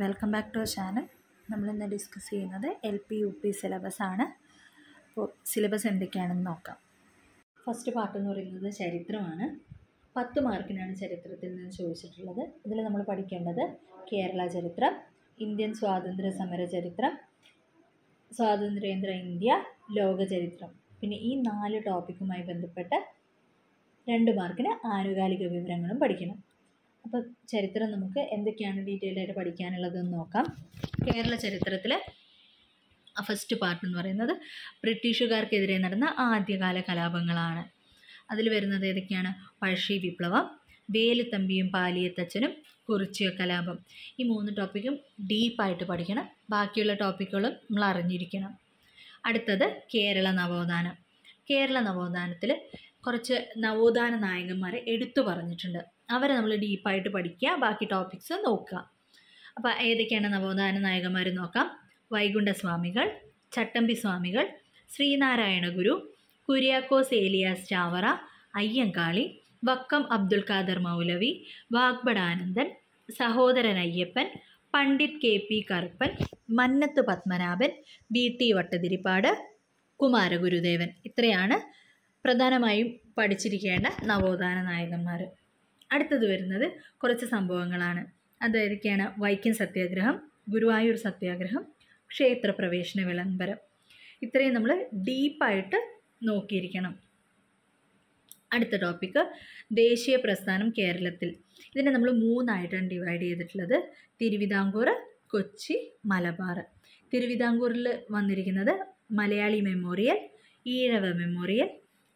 welcome back to channel നമ്മളിന്ന് discuss ചെയ്യുന്നത് L P U P syllabus ആണ് അപ്പോൾ സിലബസ് എന്തൊക്കെയാണെന്ന് നോക്കാം ഫസ്റ്റ് പാർട്ട് എന്ന് പറയുന്നത് ചരിത്രമാണ് പത്ത് മാർക്കിനാണ് ചരിത്രത്തിൽ നിന്ന് ചോദിച്ചിട്ടുള്ളത് ഇതിൽ നമ്മൾ പഠിക്കേണ്ടത് കേരള ചരിത്രം ഇന്ത്യൻ സ്വാതന്ത്ര്യ സമര ചരിത്രം സ്വാതന്ത്ര്യേന്ദ്ര ഇന്ത്യ ലോക ചരിത്രം പിന്നെ ഈ നാല് ടോപ്പിക്കുമായി ബന്ധപ്പെട്ട് രണ്ട് മാർക്കിന് ആനുകാലിക വിവരങ്ങളും പഠിക്കണം അപ്പോൾ ചരിത്രം നമുക്ക് എന്തൊക്കെയാണ് ഡീറ്റെയിൽ ആയിട്ട് പഠിക്കാനുള്ളതെന്ന് നോക്കാം കേരള ചരിത്രത്തിലെ ഫസ്റ്റ് പാർട്ട് എന്ന് പറയുന്നത് ബ്രിട്ടീഷുകാർക്കെതിരെ നടന്ന ആദ്യകാല കലാപങ്ങളാണ് അതിൽ വരുന്നത് ഏതൊക്കെയാണ് പഴശ്ശി വിപ്ലവം വേലുത്തമ്പിയും പാലിയത്തച്ഛനും കുറിച്ചിയ കലാപം ഈ മൂന്ന് ടോപ്പിക്കും ഡീപ്പായിട്ട് പഠിക്കണം ബാക്കിയുള്ള ടോപ്പിക്കുകളും നമ്മൾ അറിഞ്ഞിരിക്കണം അടുത്തത് കേരള നവോത്ഥാനം കേരള നവോത്ഥാനത്തിൽ കുറച്ച് നവോത്ഥാന നായകന്മാരെ എടുത്തു പറഞ്ഞിട്ടുണ്ട് അവരെ നമ്മൾ ഡീപ്പായിട്ട് പഠിക്കുക ബാക്കി ടോപ്പിക്സ് നോക്കുക അപ്പോൾ ഏതൊക്കെയാണ് നവോത്ഥാന നായകന്മാർ നോക്കാം വൈകുണ്ഠസ്വാമികൾ ചട്ടമ്പി സ്വാമികൾ ശ്രീനാരായണ ഗുരു Kuriakose Elias Chavara Ayyankali Vakkom Abdul Khader Moulavi Vagbhatananda Sahodaran Ayyappan Pandit K P Karuppan Mannath Padmanabhan B T Bhattathiripad Kumaragurudevan ഇത്രയാണ് പ്രധാനമായും പഠിച്ചിരിക്കേണ്ട നവോത്ഥാന നായകന്മാർ അടുത്തത് വരുന്നത് കുറച്ച് സംഭവങ്ങളാണ് അതായിരിക്കാണ് വൈക്കം സത്യാഗ്രഹം ഗുരുവായൂർ സത്യാഗ്രഹം ക്ഷേത്രപ്രവേശന വിളംബരം ഇത്രയും നമ്മൾ ഡീപ്പായിട്ട് നോക്കിയിരിക്കണം അടുത്ത ടോപ്പിക്ക് ദേശീയ പ്രസ്ഥാനം കേരളത്തിൽ ഇതിനെ നമ്മൾ മൂന്നായിട്ടാണ് ഡിവൈഡ് ചെയ്തിട്ടുള്ളത് തിരുവിതാംകൂർ കൊച്ചി മലബാർ തിരുവിതാംകൂറിൽ വന്നിരിക്കുന്നത് മലയാളി മെമ്മോറിയൽ ഈഴവ മെമ്മോറിയൽ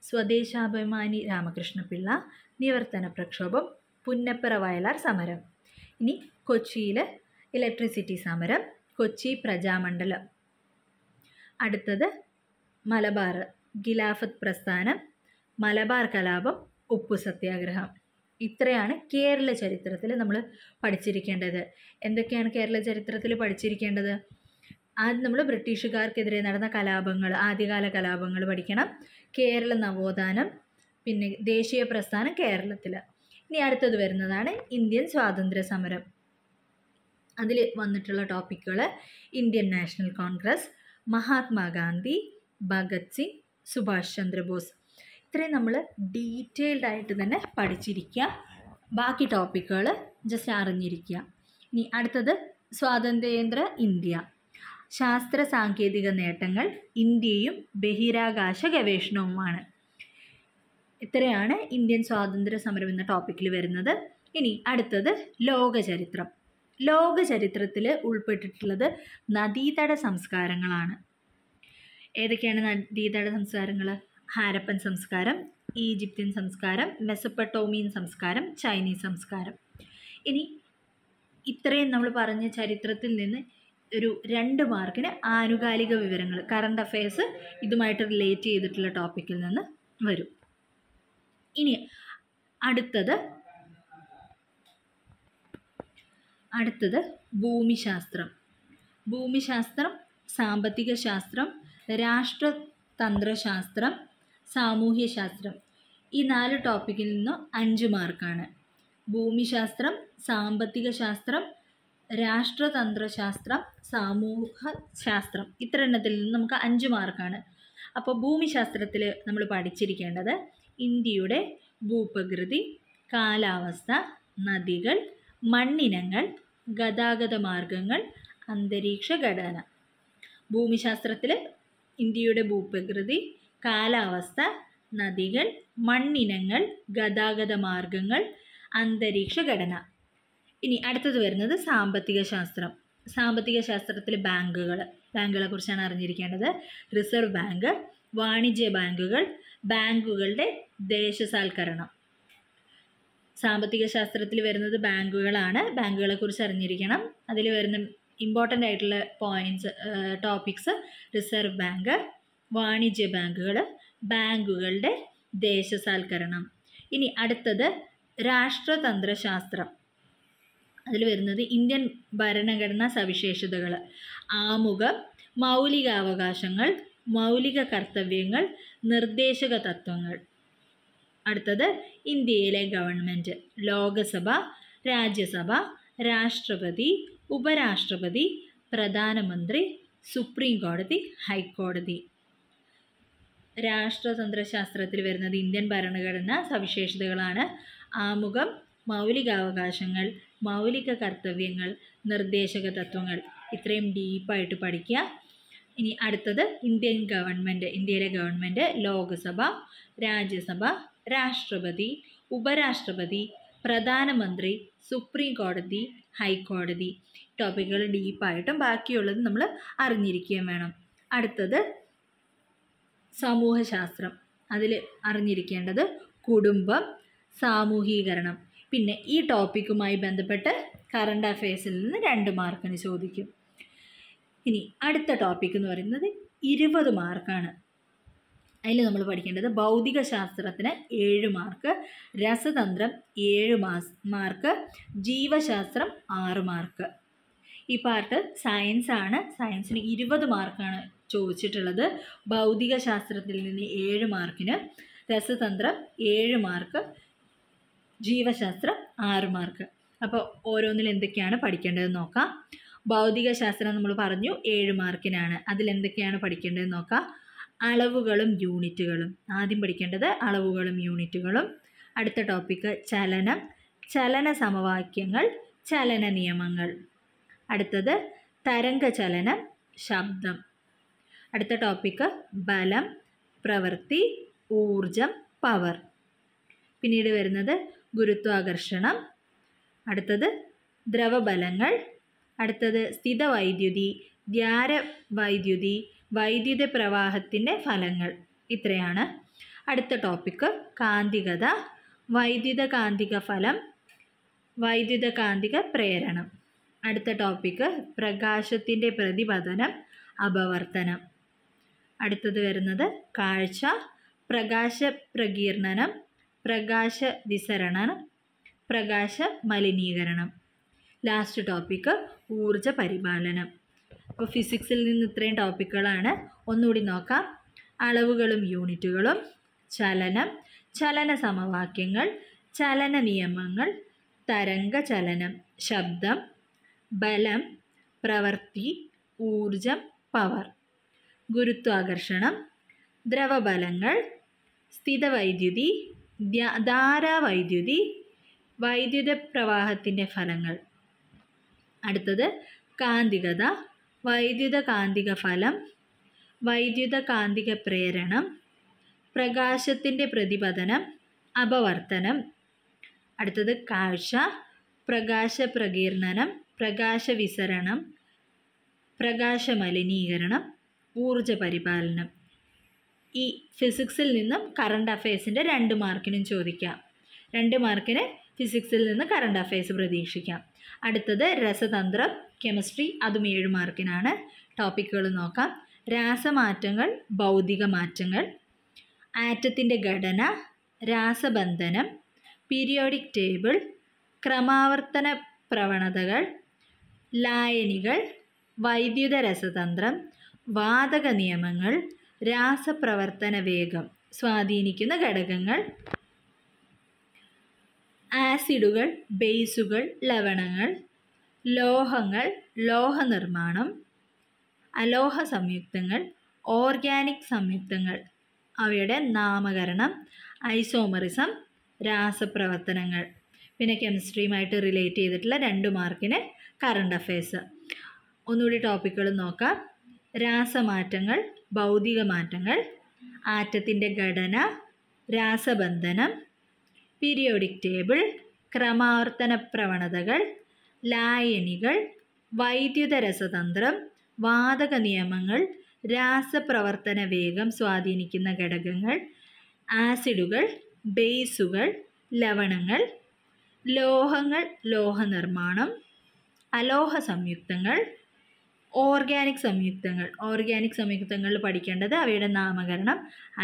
സ്വദേശാഭിമാനി രാമകൃഷ്ണപിള്ള നിവർത്തന പ്രക്ഷോഭം പുന്നപ്പുറ വയലാർ സമരം ഇനി കൊച്ചിയിൽ ഇലക്ട്രിസിറ്റി സമരം കൊച്ചി പ്രജാമണ്ഡലം അടുത്തത് മലബാർ ഗിലാഫത്ത് പ്രസ്ഥാനം മലബാർ കലാപം ഉപ്പു സത്യാഗ്രഹം ഇത്രയാണ് കേരള ചരിത്രത്തിൽ നമ്മൾ പഠിച്ചിരിക്കേണ്ടത് എന്തൊക്കെയാണ് കേരള ചരിത്രത്തിൽ പഠിച്ചിരിക്കേണ്ടത് ആദ്യം നമ്മൾ ബ്രിട്ടീഷുകാർക്കെതിരെ നടന്ന കലാപങ്ങൾ ആദ്യകാല കലാപങ്ങൾ പഠിക്കണം കേരള നവോത്ഥാനം പിന്നെ ദേശീയ പ്രസ്ഥാനം കേരളത്തിൽ ഇനി അടുത്തത് വരുന്നതാണ് ഇന്ത്യൻ സ്വാതന്ത്ര്യ സമരം അതിൽ വന്നിട്ടുള്ള ടോപ്പിക്കുകൾ ഇന്ത്യൻ നാഷണൽ കോൺഗ്രസ് മഹാത്മാഗാന്ധി ഭഗത് സിംഗ് സുഭാഷ് ചന്ദ്രബോസ് ഇത്രയും നമ്മൾ ഡീറ്റെയിൽഡ് ആയിട്ട് തന്നെ പഠിച്ചിരിക്കുക ബാക്കി ടോപ്പിക്കുകൾ ജസ്റ്റ് അറിഞ്ഞിരിക്കുക ഇനി അടുത്തത് സ്വാതന്ത്ര്യേന്ദ്ര ഇന്ത്യ ശാസ്ത്ര സാങ്കേതിക നേട്ടങ്ങൾ ഇന്ത്യയും ബഹിരാകാശ ഗവേഷണവുമാണ് ഇത്രയാണ് ഇന്ത്യൻ സ്വാതന്ത്ര്യ സമരം എന്ന ടോപ്പിക്കിൽ വരുന്നത് ഇനി അടുത്തത് ലോകചരിത്രം ലോകചരിത്രത്തിൽ ഉൾപ്പെട്ടിട്ടുള്ളത് നദീതട സംസ്കാരങ്ങളാണ് ഏതൊക്കെയാണ് നദീതട സംസ്കാരങ്ങൾ ഹാരപ്പൻ സംസ്കാരം ഈജിപ്തിൻ സംസ്കാരം മെസപ്പട്ടോമിയൻ സംസ്കാരം ചൈനീസ് സംസ്കാരം ഇനി ഇത്രയും നമ്മൾ പറഞ്ഞ ചരിത്രത്തിൽ നിന്ന് ഒരു രണ്ട് മാർക്കിന് ആനുകാലിക വിവരങ്ങൾ കറണ്ട് അഫയേഴ്സ് ഇതുമായിട്ട് റിലേറ്റ് ചെയ്തിട്ടുള്ള ടോപ്പിക്കിൽ നിന്ന് വരും ഇനി അടുത്തത് അടുത്തത് ഭൂമിശാസ്ത്രം ഭൂമിശാസ്ത്രം സാമ്പത്തിക ശാസ്ത്രം രാഷ്ട്രതന്ത്രശാസ്ത്രം സാമൂഹ്യശാസ്ത്രം ഈ നാല് ടോപ്പിക്കിൽ നിന്നും അഞ്ച് മാർക്കാണ് ഭൂമിശാസ്ത്രം സാമ്പത്തിക ശാസ്ത്രം രാഷ്ട്രതന്ത്രശാസ്ത്രം സാമൂഹ ശാസ്ത്രം ഇത്ര എണ്ണത്തിൽ നിന്ന് നമുക്ക് അഞ്ച് മാർക്കാണ് അപ്പോൾ ഭൂമിശാസ്ത്രത്തിൽ നമ്മൾ പഠിച്ചിരിക്കേണ്ടത് ഇന്ത്യയുടെ ഭൂപ്രകൃതി കാലാവസ്ഥ നദികൾ മണ്ണിനങ്ങൾ ഗതാഗത മാർഗങ്ങൾ അന്തരീക്ഷ ഘടന ഭൂമിശാസ്ത്രത്തിൽ ഇന്ത്യയുടെ ഭൂപ്രകൃതി കാലാവസ്ഥ നദികൾ മണ്ണിനങ്ങൾ ഗതാഗത മാർഗങ്ങൾ അന്തരീക്ഷ ഘടന ഇനി അടുത്തത് വരുന്നത് സാമ്പത്തിക ശാസ്ത്രം സാമ്പത്തിക ശാസ്ത്രത്തിൽ ബാങ്കുകൾ ബാങ്കുകളെ കുറിച്ചാണ് അറിഞ്ഞിരിക്കേണ്ടത് റിസർവ് ബാങ്ക് വാണിജ്യ ബാങ്കുകൾ ബാങ്കുകളുടെ ദേശസാൽക്കരണം സാമ്പത്തിക ശാസ്ത്രത്തിൽ വരുന്നത് ബാങ്കുകളാണ് ബാങ്കുകളെക്കുറിച്ച് അറിഞ്ഞിരിക്കണം അതിൽ വരുന്ന ഇമ്പോർട്ടൻ്റ് ആയിട്ടുള്ള പോയിൻറ്റ്സ് ടോപ്പിക്സ് റിസർവ് ബാങ്ക് വാണിജ്യ ബാങ്കുകൾ ബാങ്കുകളുടെ ദേശസാൽക്കരണം ഇനി അടുത്തത് രാഷ്ട്രതന്ത്രശാസ്ത്രം അതിൽ വരുന്നത് ഇന്ത്യൻ ഭരണഘടനാ സവിശേഷതകൾ ആമുഖം മൗലികാവകാശങ്ങൾ മൗലിക കർത്തവ്യങ്ങൾ നിർദ്ദേശക തത്വങ്ങൾ അടുത്തത് ഇന്ത്യയിലെ ഗവൺമെൻറ് ലോകസഭ രാജ്യസഭ രാഷ്ട്രപതി ഉപരാഷ്ട്രപതി പ്രധാനമന്ത്രി സുപ്രീം കോടതി ഹൈക്കോടതി രാഷ്ട്രതന്ത്രശാസ്ത്രത്തിൽ വരുന്നത് ഇന്ത്യൻ ഭരണഘടന സവിശേഷതകളാണ് ആമുഖം മൗലികാവകാശങ്ങൾ മൗലിക കർത്തവ്യങ്ങൾ നിർദ്ദേശക തത്വങ്ങൾ ഇത്രയും ഡീപ്പായിട്ട് പഠിക്കുക ഇനി അടുത്തത് ഇന്ത്യൻ ഗവൺമെൻറ് ഇന്ത്യയിലെ ഗവൺമെൻറ് ലോക്സഭ രാജ്യസഭ രാഷ്ട്രപതി ഉപരാഷ്ട്രപതി പ്രധാനമന്ത്രി സുപ്രീം കോടതി ഹൈക്കോടതി ടോപ്പിക്കുകൾ ഡീപ്പായിട്ടും ബാക്കിയുള്ളത് നമ്മൾ അറിഞ്ഞിരിക്കുകയും വേണം അടുത്തത് സമൂഹശാസ്ത്രം അതിൽ അറിഞ്ഞിരിക്കേണ്ടത് കുടുംബം സാമൂഹീകരണം പിന്നെ ഈ ടോപ്പിക്കുമായി ബന്ധപ്പെട്ട് കറണ്ട് അഫയേഴ്സിൽ നിന്ന് രണ്ട് മാർക്കിന് ചോദിക്കും ഇനി അടുത്ത ടോപ്പിക് എന്ന് പറയുന്നത് ഇരുപത് മാർക്കാണ് അതിൽ നമ്മൾ പഠിക്കേണ്ടത് ഭൗതിക ശാസ്ത്രത്തിന് ഏഴ് മാർക്ക് രസതന്ത്രം ഏഴ് മാസ് മാർക്ക് ജീവശാസ്ത്രം ആറ് മാർക്ക് ഈ പാർട്ട് സയൻസ് ആണ് സയൻസിന് ഇരുപത് മാർക്കാണ് ചോദിച്ചിട്ടുള്ളത് ഭൗതിക ശാസ്ത്രത്തിൽ നിന്ന് ഏഴ് മാർക്കിന് രസതന്ത്രം ഏഴ് മാർക്ക് ജീവശാസ്ത്രം ആറ് മാർക്ക് അപ്പോൾ ഓരോന്നിൽ എന്തൊക്കെയാണ് പഠിക്കേണ്ടതെന്ന് നോക്കാം ഭൗതിക ശാസ്ത്രം നമ്മൾ പറഞ്ഞു ഏഴ് മാർക്കിനാണ് അതിൽ എന്തൊക്കെയാണ് പഠിക്കേണ്ടത് നോക്കാം അളവുകളും യൂണിറ്റുകളും ആദ്യം പഠിക്കേണ്ടത് അളവുകളും യൂണിറ്റുകളും അടുത്ത ടോപ്പിക്ക് ചലനം ചലന സമവാക്യങ്ങൾ ചലന നിയമങ്ങൾ അടുത്തത് തരംഗ ചലനം ശബ്ദം അടുത്ത ടോപ്പിക്ക് ബലം പ്രവൃത്തി ഊർജം പവർ പിന്നീട് വരുന്നത് ഗുരുത്വാകർഷണം അടുത്തത് ദ്രവബലങ്ങൾ അടുത്തത് സ്ഥിതവൈദ്യുതി വൈദ്യുതി വൈദ്യുത പ്രവാഹത്തിൻ്റെ ഫലങ്ങൾ ഇത്രയാണ് അടുത്ത ടോപ്പിക്ക് കാന്തികത വൈദ്യുത കാന്തിക ഫലം വൈദ്യുത കാന്തിക പ്രേരണം അടുത്ത ടോപ്പിക്ക് പ്രകാശത്തിൻ്റെ പ്രതിപതനം അപവർത്തനം അടുത്തത് വരുന്നത് കാഴ്ച പ്രകാശ പ്രകീർണനം പ്രകാശ വിസരണം പ്രകാശ മലിനീകരണം ലാസ്റ്റ് ടോപ്പിക്ക് ഊർജ പരിപാലനം അപ്പോൾ ഫിസിക്സിൽ നിന്ന് ഇത്രയും ടോപ്പിക്കുകളാണ് ഒന്നുകൂടി നോക്കാം അളവുകളും യൂണിറ്റുകളും ചലനം ചലന സമവാക്യങ്ങൾ ചലന നിയമങ്ങൾ തരംഗ ചലനം ശബ്ദം ബലം പ്രവൃത്തി ഊർജം പവർ ഗുരുത്വാകർഷണം ദ്രവബലങ്ങൾ സ്ഥിതവൈദ്യുതി ധാരാവൈദ്യുതി വൈദ്യുത പ്രവാഹത്തിൻ്റെ ഫലങ്ങൾ അടുത്തത് കാന്തികത വൈദ്യുത കാന്തിക ഫലം വൈദ്യുത കാന്തിക പ്രേരണം പ്രകാശത്തിൻ്റെ പ്രതിപതനം അപവർത്തനം അടുത്തത് കാഴ്ച പ്രകാശ പ്രകീർണനം പ്രകാശ വിസരണം പ്രകാശ മലിനീകരണം ഊർജ പരിപാലനം ഈ ഫിസിക്സിൽ നിന്നും കറണ്ട് അഫയേഴ്സിൻ്റെ രണ്ട് മാർക്കിനും ചോദിക്കാം രണ്ട് മാർക്കിന് ഫിസിക്സിൽ നിന്ന് കറണ്ട് അഫയേഴ്സ് പ്രതീക്ഷിക്കാം അടുത്തത് രസതന്ത്രം കെമിസ്ട്രി അതും ഏഴ് മാർക്കിനാണ് ടോപ്പിക്കുകൾ നോക്കാം രാസമാറ്റങ്ങൾ ഭൗതിക മാറ്റങ്ങൾ ആറ്റത്തിൻ്റെ ഘടന രാസബന്ധനം പീരിയോഡിക് ടേബിൾ ക്രമാവർത്തന പ്രവണതകൾ ലായനികൾ വൈദ്യുത രസതന്ത്രം വാതക നിയമങ്ങൾ രാസപ്രവർത്തന വേഗം സ്വാധീനിക്കുന്ന ഘടകങ്ങൾ ആസിഡുകൾ ബേസുകൾ ലവണങ്ങൾ ലോഹങ്ങൾ ലോഹനിർമ്മാണം അലോഹ സംയുക്തങ്ങൾ ഓർഗാനിക് സംയുക്തങ്ങൾ അവയുടെ നാമകരണം ഐസോമറിസം രാസപ്രവർത്തനങ്ങൾ പിന്നെ കെമിസ്ട്രിയുമായിട്ട് റിലേറ്റ് ചെയ്തിട്ടുള്ള രണ്ട് മാർക്കിന് കറണ്ട് അഫയേഴ്സ് ഒന്നുകൂടി ടോപ്പിക്കുകൾ നോക്കാം രാസമാറ്റങ്ങൾ ഭൗതിക മാറ്റങ്ങൾ ആറ്റത്തിൻ്റെ ഘടന രാസബന്ധനം പീരിയോഡിക് ടേബിൾ ക്രമാവർത്തന പ്രവണതകൾ ലായനികൾ വൈദ്യുത രസതന്ത്രം വാതക നിയമങ്ങൾ രാസപ്രവർത്തന വേഗം സ്വാധീനിക്കുന്ന ഘടകങ്ങൾ ആസിഡുകൾ ബേസുകൾ ലവണങ്ങൾ ലോഹങ്ങൾ ലോഹനിർമ്മാണം അലോഹ സംയുക്തങ്ങൾ ഓർഗാനിക് സംയുക്തങ്ങൾ ഓർഗാനിക് സംയുക്തങ്ങൾ പഠിക്കേണ്ടത് അവയുടെ നാമകരണം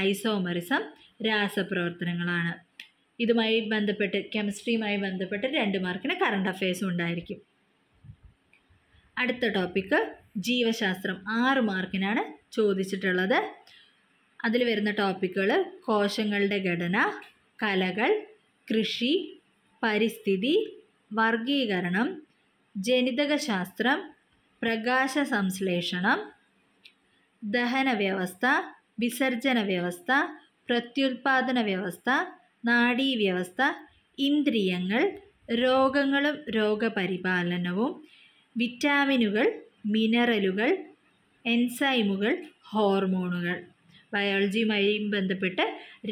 ഐസോമറിസം രാസപ്രവർത്തനങ്ങളാണ് ഇതുമായി ബന്ധപ്പെട്ട് കെമിസ്ട്രിയുമായി ബന്ധപ്പെട്ട് രണ്ട് മാർക്കിന് കറണ്ട് അഫയേഴ്സും ഉണ്ടായിരിക്കും അടുത്ത ടോപ്പിക്ക് ജീവശാസ്ത്രം ആറ് മാർക്കിനാണ് ചോദിച്ചിട്ടുള്ളത് അതിൽ വരുന്ന ടോപ്പിക്കുകൾ കോശങ്ങളുടെ ഘടന കലകൾ കൃഷി പരിസ്ഥിതി വർഗീകരണം ജനിതകശാസ്ത്രം പ്രകാശ സംശ്ലേഷണം ദഹന വ്യവസ്ഥ വിസർജന വ്യവസ്ഥ പ്രത്യുൽപാദന വ്യവസ്ഥ നാഡീവ്യവസ്ഥ ഇന്ദ്രിയങ്ങൾ രോഗങ്ങളും രോഗപരിപാലനവും വിറ്റാമിനുകൾ മിനറലുകൾ എൻസൈമുകൾ ഹോർമോണുകൾ ബയോളജിയുമായി ബന്ധപ്പെട്ട്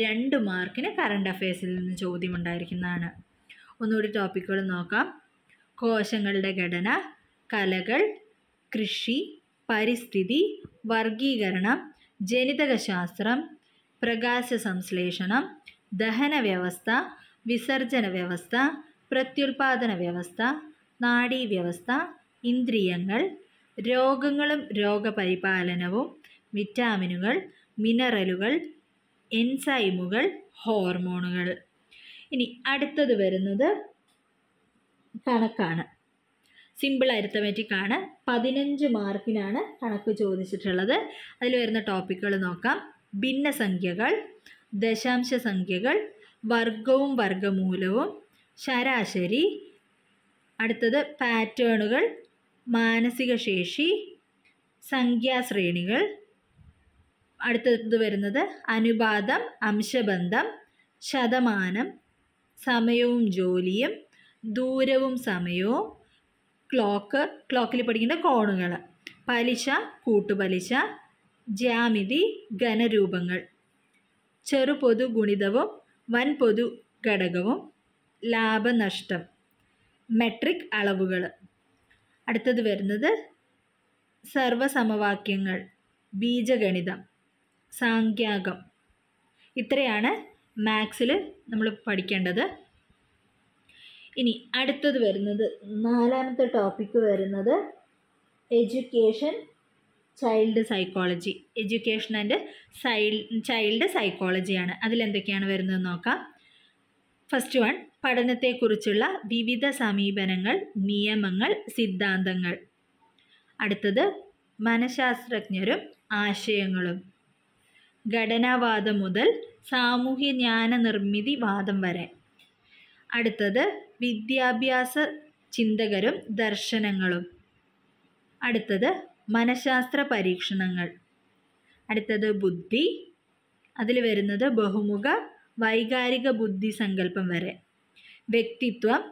രണ്ട് മാർക്കിന് കറണ്ട് അഫയേഴ്സിൽ നിന്ന് ചോദ്യമുണ്ടായിരിക്കുന്നതാണ് ഒന്നുകൂടി ടോപ്പിക്കുകൾ നോക്കാം കോശങ്ങളുടെ ഘടന കലകൾ കൃഷി പരിസ്ഥിതി വർഗീകരണം ജനിതകശാസ്ത്രം പ്രകാശ സംശ്ലേഷണം ദഹന വ്യവസ്ഥ വിസർജന വ്യവസ്ഥ പ്രത്യുൽപാദന വ്യവസ്ഥ നാഡീവ്യവസ്ഥ ഇന്ദ്രിയങ്ങൾ രോഗങ്ങളും രോഗപരിപാലനവും വിറ്റാമിനുകൾ മിനറലുകൾ എൻസൈമുകൾ ഹോർമോണുകൾ ഇനി അടുത്തത് വരുന്നത് കണക്കാണ് സിമ്പിൾ അരിത്തമെറ്റിക് ആണ് പതിനഞ്ച് മാർക്കിനാണ് കണക്ക് ചോദിച്ചിട്ടുള്ളത് അതിൽ വരുന്ന ടോപ്പിക്കുകൾ നോക്കാം ഭിന്നസംഖ്യകൾ ദശാംശ സംഖ്യകൾ വർഗവും വർഗമൂലവും ശരാശരി അടുത്തത് പാറ്റേണുകൾ മാനസിക ശേഷി സംഖ്യാശ്രേണികൾ അടുത്തത് വരുന്നത് അനുപാതം അംശബന്ധം ശതമാനം സമയവും ജോലിയും ദൂരവും സമയവും ക്ലോക്ക് ക്ലോക്കിൽ പഠിക്കേണ്ട കോണുകൾ പലിശ കൂട്ടുപലിശ ജ്യാമിതി ഘനരൂപങ്ങൾ ചെറുപൊതു ഗുണിതവും വൻപൊതു ഘടകവും ലാഭനഷ്ടം മെട്രിക് അളവുകൾ അടുത്തത് വരുന്നത് സർവസമവാക്യങ്ങൾ ബീജഗണിതം സാഖ്യാകം ഇത്രയാണ് മാത്സിൽ നമ്മൾ പഠിക്കേണ്ടത് ഇനി അടുത്തത് വരുന്നത് നാലാമത്തെ ടോപ്പിക്ക് വരുന്നത് education child psychology education and child സൈക്കോളജിയാണ് അതിലെന്തൊക്കെയാണ് വരുന്നത് നോക്കാം ഫസ്റ്റ് വൺ പഠനത്തെക്കുറിച്ചുള്ള വിവിധ സമീപനങ്ങൾ നിയമങ്ങൾ സിദ്ധാന്തങ്ങൾ അടുത്തത് മനഃശാസ്ത്രജ്ഞരും ആശയങ്ങളും ഘടനാവാദം മുതൽ സാമൂഹ്യ ജ്ഞാന നിർമ്മിതി വാദം വരെ അടുത്തത് വിദ്യാഭ്യാസ ചിന്തകരും ദർശനങ്ങളും അടുത്തത് മനഃശാസ്ത്ര പരീക്ഷണങ്ങൾ അടുത്തത് ബുദ്ധി അതിൽ വരുന്നത് ബഹുമുഖ വൈകാരിക ബുദ്ധി സങ്കല്പം വരെ വ്യക്തിത്വം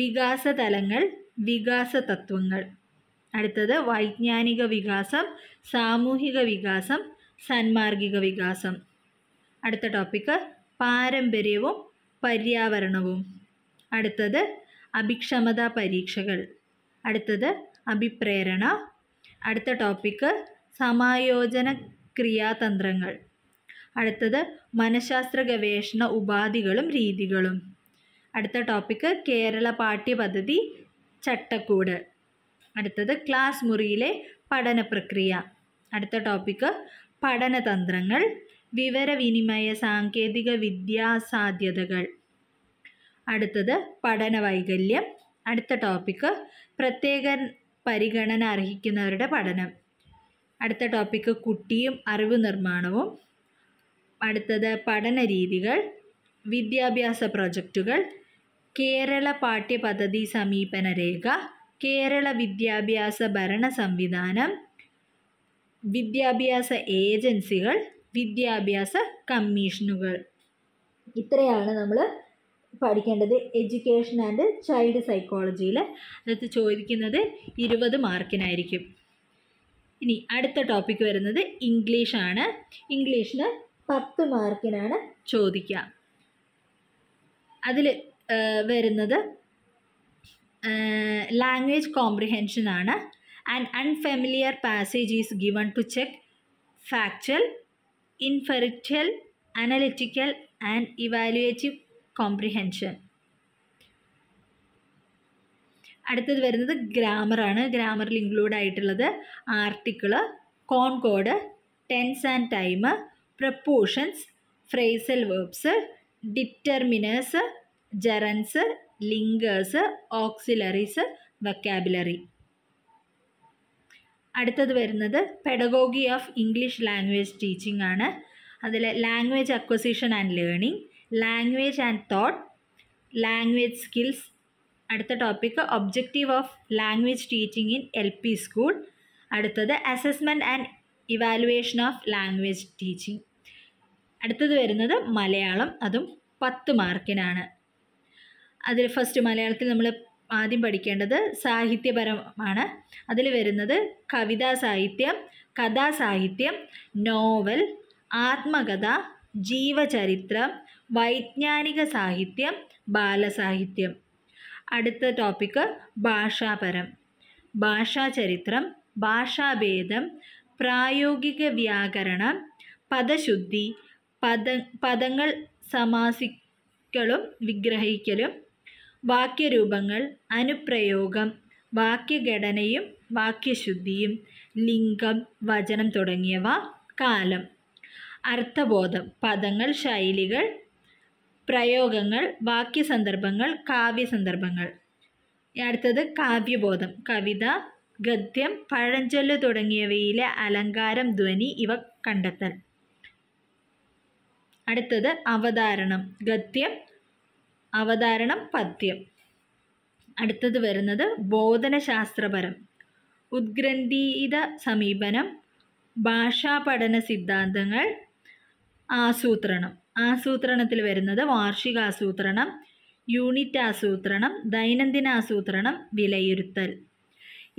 വികാസ തലങ്ങൾ വികാസ തത്വങ്ങൾ അടുത്തത് വൈജ്ഞാനിക വികാസം സാമൂഹിക വികാസം സന്മാർഗിക വികാസം അടുത്ത ടോപ്പിക്ക് പാരമ്പര്യവും പര്യാവരണവും അടുത്തത് അഭിക്ഷമതാ പരീക്ഷകൾ അടുത്തത് അഭിപ്രേരണ അടുത്ത ടോപ്പിക്ക് സമായോജന ക്രിയാതന്ത്രങ്ങൾ അടുത്തത് മനഃശാസ്ത്ര ഗവേഷണ ഉപാധികളും രീതികളും അടുത്ത ടോപ്പിക്ക് കേരള പാഠ്യപദ്ധതി ചട്ടക്കൂട് അടുത്തത് ക്ലാസ് മുറിയിലെ പഠന പ്രക്രിയ അടുത്ത ടോപ്പിക്ക് പഠനതന്ത്രങ്ങൾ വിവരവിനിമയ സാങ്കേതിക വിദ്യാസാധ്യതകൾ അടുത്തത് പഠന വൈകല്യം അടുത്ത ടോപ്പിക്ക് പ്രത്യേക പരിഗണന അർഹിക്കുന്നവരുടെ പഠനം അടുത്ത ടോപ്പിക്ക് കുട്ടിയും അറിവ് നിർമ്മാണവും അടുത്തത് പഠന രീതികൾ വിദ്യാഭ്യാസ പ്രൊജക്റ്റുകൾ കേരള പാഠ്യപദ്ധതി സമീപന രേഖ കേരള വിദ്യാഭ്യാസ ഭരണ സംവിധാനം വിദ്യാഭ്യാസ ഏജൻസികൾ വിദ്യാഭ്യാസ കമ്മീഷനുകൾ ഇത്രയാണ് നമ്മൾ പഠിക്കേണ്ടത് എഡ്യൂക്കേഷൻ ആൻഡ് ചൈൽഡ് സൈക്കോളജിയിൽ അതായത് ചോദിക്കുന്നത് ഇരുപത് മാർക്കിനായിരിക്കും ഇനി അടുത്ത ടോപ്പിക്ക് വരുന്നത് ഇംഗ്ലീഷാണ് ഇംഗ്ലീഷിന് പത്ത് മാർക്കിനാണ് ചോദിക്കുക അതിൽ വരുന്നത് ലാംഗ്വേജ് കോംപ്രിഹെൻഷൻ ആണ് and unfamiliar passage is given to check factual inferential analytical and evaluative comprehension അടുത്തത് വരുന്നത് ഗ്രാമറാണ് ഗ്രാമറിൽ ഇൻക്ലൂഡ് ആയിട്ടുള്ളത് article concord tense and time prepositions phrasal verbs determiners gerunds linkers auxiliaries vocabulary അടുത്തത് വരുന്നത് pedagogy of English language teaching ആണ് അതിൽ language acquisition and learning language and thought language skills അടുത്ത topic objective of language teaching in L P school അടുത്തത് assessment and evaluation of language teaching അടുത്തത് വരുന്നത് മലയാളം അതും പത്ത് മാർക്കിനാണ് അതിൽ ഫസ്റ്റ് മലയാളത്തിൽ നമ്മൾ ആദ്യം പഠിക്കേണ്ടത് സാഹിത്യപരമാണ് അതിൽ വരുന്നത് കവിതാ സാഹിത്യം കഥാസാഹിത്യം നോവൽ ആത്മകഥ ജീവചരിത്രം വൈജ്ഞാനിക സാഹിത്യം ബാലസാഹിത്യം അടുത്ത ടോപ്പിക്ക് ഭാഷാപരം ഭാഷാചരിത്രം ഭാഷാഭേദം പ്രായോഗിക വ്യാകരണം പദശുദ്ധി പദ പദങ്ങൾ സമാസിക്കലും വിഗ്രഹിക്കലും വാക്യരൂപങ്ങൾ അനുപ്രയോഗം വാക്യഘടനയും വാക്യശുദ്ധിയും ലിംഗം വചനം തുടങ്ങിയവ കാലം അർത്ഥബോധം പദങ്ങൾ ശൈലികൾ പ്രയോഗങ്ങൾ വാക്യസന്ദർഭങ്ങൾ കാവ്യസന്ദർഭങ്ങൾ അടുത്തത് കാവ്യബോധം കവിത ഗദ്യം പഴഞ്ചൊല്ല് തുടങ്ങിയവയിലെ അലങ്കാരം ധ്വനി ഇവ കണ്ടെത്തൽ അടുത്തത് അവതാരണം ഗദ്യം അവതാരണം പദ്യം അടുത്തത് വരുന്നത് ബോധനശാസ്ത്രപരം ഉദ്ഗ്രന്ഥീത സമീപനം ഭാഷാ പഠന സിദ്ധാന്തങ്ങൾ ആസൂത്രണം ആസൂത്രണത്തിൽ വരുന്നത് വാർഷിക ആസൂത്രണം യൂണിറ്റ് ആസൂത്രണം ദൈനംദിന ആസൂത്രണം വിലയിരുത്തൽ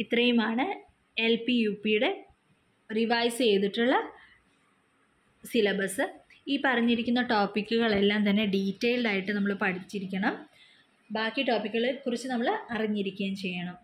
ഇത്രയുമാണ് എൽ പി യു പിയുടെ റിവൈസ് ചെയ്തിട്ടുള്ള സിലബസ് ഈ പറഞ്ഞിരിക്കുന്ന ടോപ്പിക്കുകളെല്ലാം തന്നെ ഡീറ്റെയിൽഡായിട്ട് ആയിട്ട് നമ്മൾ പഠിച്ചിരിക്കണം ബാക്കി ടോപ്പിക്കുകളെ കുറിച്ച് നമ്മൾ അറിഞ്ഞിരിക്കുകയും ചെയ്യണം